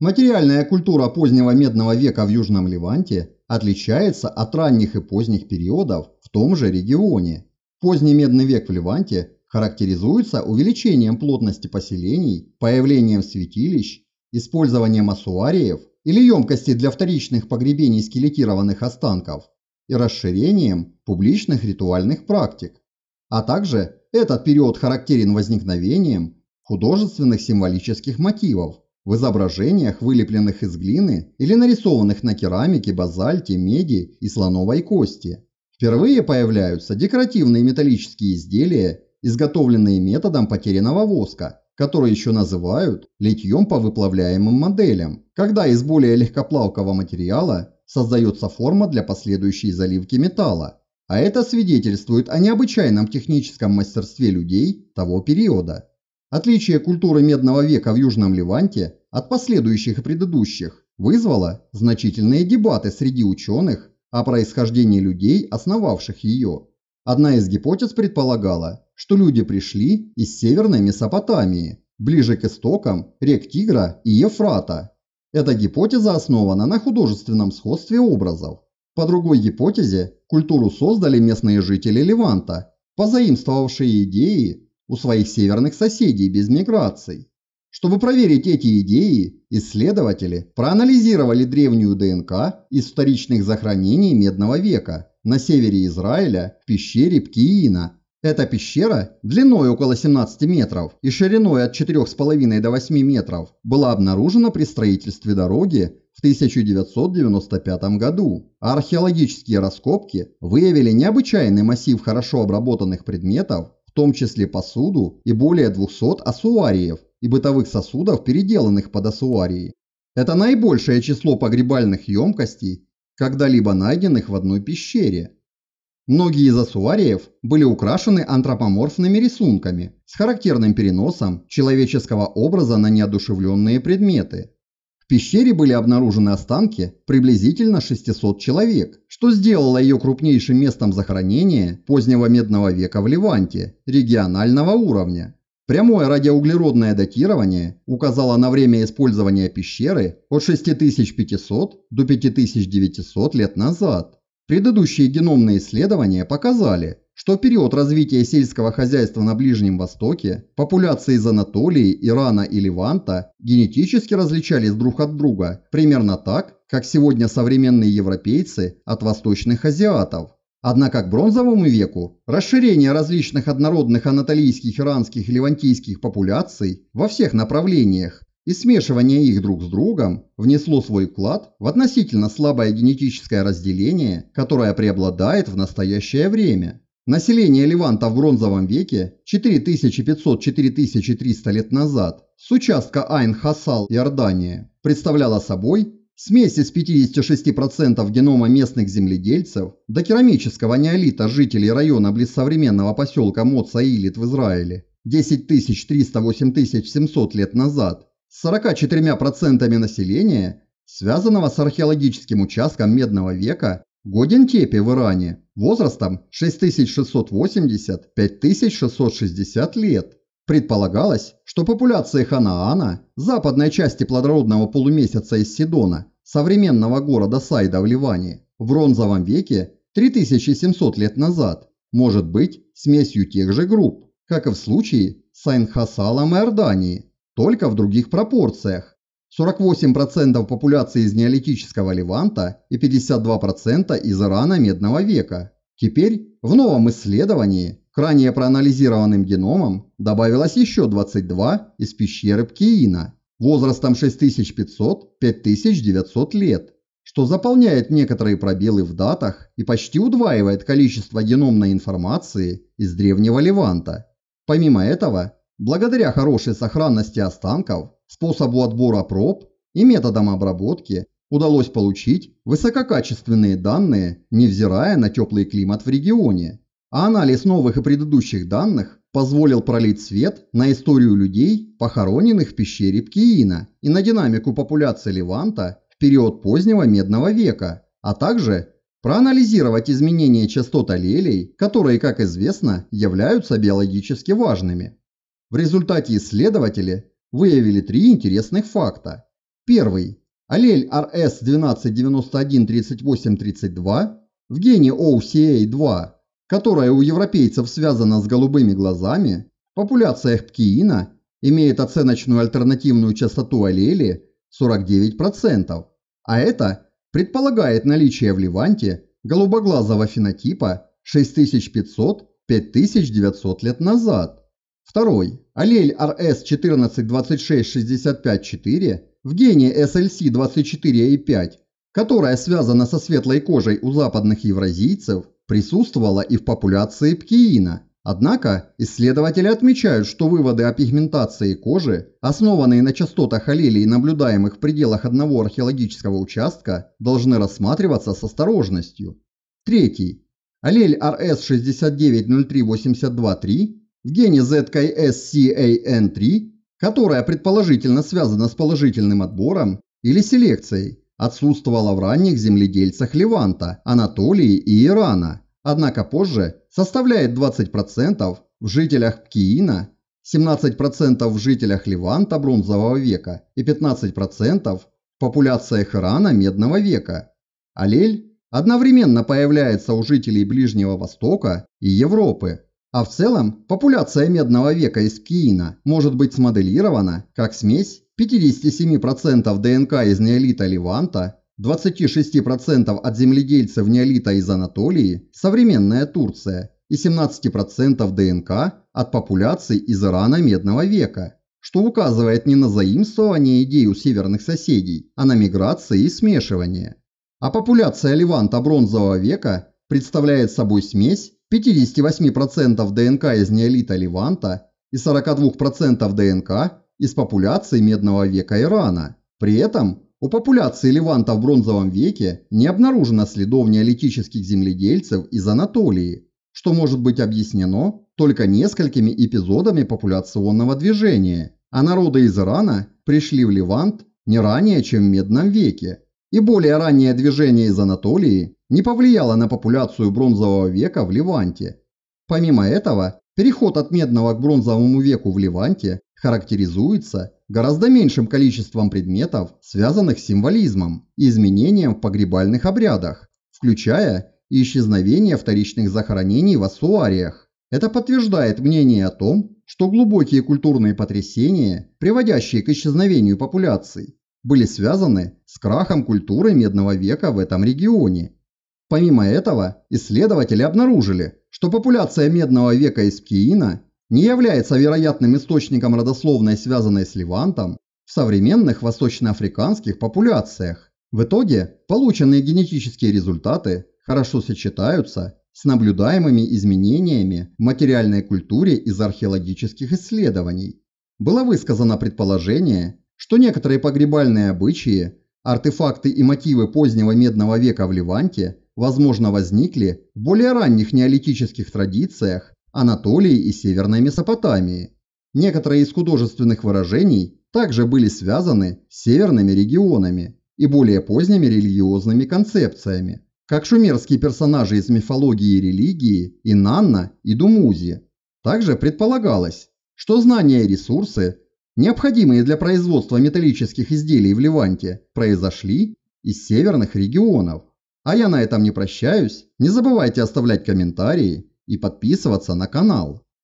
Материальная культура позднего медного века в Южном Леванте отличается от ранних и поздних периодов в том же регионе. Поздний медный век в Леванте характеризуется увеличением плотности поселений, появлением святилищ, использованием асуариев или емкости для вторичных погребений скелетированных останков и расширением публичных ритуальных практик. А также этот период характерен возникновением художественных символических мотивов – в изображениях, вылепленных из глины или нарисованных на керамике, базальте, меди и слоновой кости, впервые появляются декоративные металлические изделия, изготовленные методом потерянного воска, который еще называют литьем по выплавляемым моделям, когда из более легкоплавкого материала создается форма для последующей заливки металла. А это свидетельствует о необычайном техническом мастерстве людей того периода. Отличие культуры Медного века в Южном Леванте от последующих и предыдущих, вызвала значительные дебаты среди ученых о происхождении людей, основавших ее. Одна из гипотез предполагала, что люди пришли из северной Месопотамии, ближе к истокам рек Тигра и Ефрата. Эта гипотеза основана на художественном сходстве образов. По другой гипотезе, культуру создали местные жители Леванта, позаимствовавшие идеи у своих северных соседей без миграций. Чтобы проверить эти идеи, исследователи проанализировали древнюю ДНК из вторичных захоронений Медного века на севере Израиля в пещере Птиина. Эта пещера длиной около 17 метров и шириной от 4,5 до 8 метров была обнаружена при строительстве дороги в 1995 году. Археологические раскопки выявили необычайный массив хорошо обработанных предметов, в том числе посуду и более 200 асуариев, и бытовых сосудов, переделанных под асуарии. Это наибольшее число погребальных емкостей, когда-либо найденных в одной пещере. Многие из асуариев были украшены антропоморфными рисунками с характерным переносом человеческого образа на неодушевленные предметы. В пещере были обнаружены останки приблизительно 600 человек, что сделало ее крупнейшим местом захоронения позднего медного века в Леванте регионального уровня. Прямое радиоуглеродное датирование указало на время использования пещеры от 6500 до 5900 лет назад. Предыдущие геномные исследования показали, что в период развития сельского хозяйства на Ближнем Востоке популяции из Анатолии, Ирана и Леванта генетически различались друг от друга примерно так, как сегодня современные европейцы от восточных азиатов. Однако к бронзовому веку расширение различных однородных анатолийских, иранских и левантийских популяций во всех направлениях и смешивание их друг с другом внесло свой вклад в относительно слабое генетическое разделение, которое преобладает в настоящее время. Население Леванта в бронзовом веке 4500-4300 лет назад с участка Айн-Хасал, Иордания, представляло собой Смесь из 56% генома местных земледельцев до керамического неолита жителей района близ современного поселка Моцаилит в Израиле 10308-700 лет назад с 44% населения, связанного с археологическим участком Медного века Годентепе в Иране возрастом 6680-5660 лет. Предполагалось, что популяции Ханаана, западной части плодородного полумесяца из Сидона, современного города Сайда в Ливане, в ронзовом веке 3700 лет назад, может быть смесью тех же групп, как и в случае с Айнхасалом и Ордании, только в других пропорциях. 48% популяции из неолитического Леванта и 52% из Ирана Медного века. Теперь в новом исследовании к ранее проанализированным геномам добавилось еще 22 из пещеры Пкиина возрастом 6500-5900 лет, что заполняет некоторые пробелы в датах и почти удваивает количество геномной информации из древнего Леванта. Помимо этого, благодаря хорошей сохранности останков, способу отбора проб и методам обработки удалось получить высококачественные данные, невзирая на теплый климат в регионе. А анализ новых и предыдущих данных позволил пролить свет на историю людей, похороненных в пещере Пкиина, и на динамику популяции Леванта в период позднего Медного века, а также проанализировать изменения частот аллелей, которые, как известно, являются биологически важными. В результате исследователи выявили три интересных факта. Первый. Аллель RS12913832 в гене OCA2 которая у европейцев связана с голубыми глазами, в популяциях Пкиина имеет оценочную альтернативную частоту аллели 49%, а это предполагает наличие в Ливанте голубоглазого фенотипа 6500-5900 лет назад. Второй. Аллель RS1426654 в гене SLC24A5, которая связана со светлой кожей у западных евразийцев – присутствовала и в популяции пкиина. Однако, исследователи отмечают, что выводы о пигментации кожи, основанные на частотах аллелей, наблюдаемых в пределах одного археологического участка, должны рассматриваться с осторожностью. Третий. Аллель rs 6903823 в гене ZKSCAN3, которая предположительно связана с положительным отбором или селекцией, отсутствовала в ранних земледельцах Леванта, Анатолии и Ирана, однако позже составляет 20% в жителях Пкиина, 17% в жителях Леванта бронзового века и 15% в популяциях Ирана медного века. Аллель одновременно появляется у жителей Ближнего Востока и Европы. А в целом популяция медного века из Киина может быть смоделирована как смесь 57% ДНК из неолита Леванта, 26% от земледельцев неолита из Анатолии – современная Турция, и 17% ДНК от популяций из Ирана Медного века, что указывает не на заимствование идей у северных соседей, а на миграции и смешивание. А популяция Леванта Бронзового века представляет собой смесь 58% ДНК из неолита Леванта и 42% ДНК из популяции Медного века Ирана. При этом у популяции Леванта в Бронзовом веке не обнаружено следов неолитических земледельцев из Анатолии, что может быть объяснено только несколькими эпизодами популяционного движения, а народы из Ирана пришли в Левант не ранее, чем в Медном веке. И более раннее движение из Анатолии не повлияло на популяцию Бронзового века в Леванте. Помимо этого, переход от Медного к Бронзовому веку в Леванте характеризуется гораздо меньшим количеством предметов, связанных с символизмом и изменением в погребальных обрядах, включая и исчезновение вторичных захоронений в ассуариях. Это подтверждает мнение о том, что глубокие культурные потрясения, приводящие к исчезновению популяций, были связаны с крахом культуры медного века в этом регионе. Помимо этого, исследователи обнаружили, что популяция медного века из Пкиина не является вероятным источником родословной, связанной с Левантом, в современных восточноафриканских популяциях. В итоге полученные генетические результаты хорошо сочетаются с наблюдаемыми изменениями в материальной культуре из археологических исследований. Было высказано предположение, что некоторые погребальные обычаи, артефакты и мотивы позднего медного века в Леванте, возможно, возникли в более ранних неолитических традициях Анатолии и Северной Месопотамии. Некоторые из художественных выражений также были связаны с северными регионами и более поздними религиозными концепциями, как шумерские персонажи из мифологии и религии Инанна и Думузи. Также предполагалось, что знания и ресурсы, необходимые для производства металлических изделий в Леванте, произошли из северных регионов. А я на этом не прощаюсь, не забывайте оставлять комментарии и подписываться на канал.